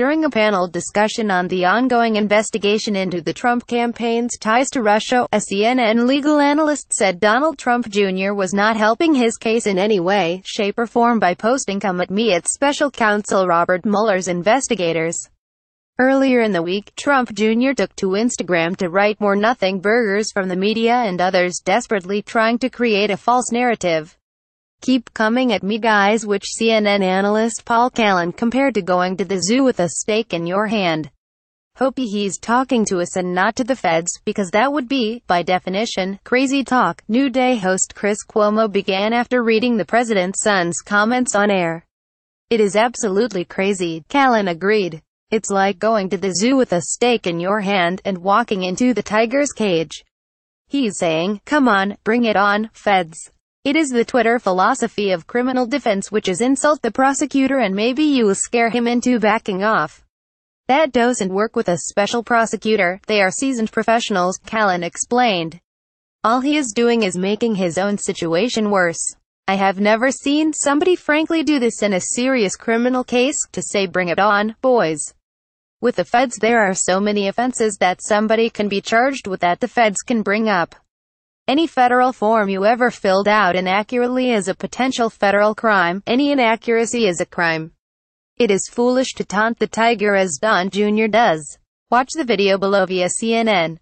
During a panel discussion on the ongoing investigation into the Trump campaign's ties to Russia, a CNN legal analyst said Donald Trump Jr. was not helping his case in any way, shape or form by posting come at me at special counsel Robert Mueller's investigators. Earlier in the week, Trump Jr. took to Instagram to write more nothing burgers from the media and others desperately trying to create a false narrative. Keep coming at me guys which CNN analyst Paul Callan compared to going to the zoo with a steak in your hand. Hope he's talking to us and not to the feds, because that would be, by definition, crazy talk, New Day host Chris Cuomo began after reading the president's son's comments on air. It is absolutely crazy, Callan agreed. It's like going to the zoo with a steak in your hand and walking into the tiger's cage. He's saying, come on, bring it on, feds. It is the Twitter philosophy of criminal defense which is insult the prosecutor and maybe you will scare him into backing off. That doesn't work with a special prosecutor, they are seasoned professionals, Callan explained. All he is doing is making his own situation worse. I have never seen somebody frankly do this in a serious criminal case, to say bring it on, boys. With the feds there are so many offenses that somebody can be charged with that the feds can bring up. Any federal form you ever filled out inaccurately is a potential federal crime. Any inaccuracy is a crime. It is foolish to taunt the tiger as Don Jr. does. Watch the video below via CNN.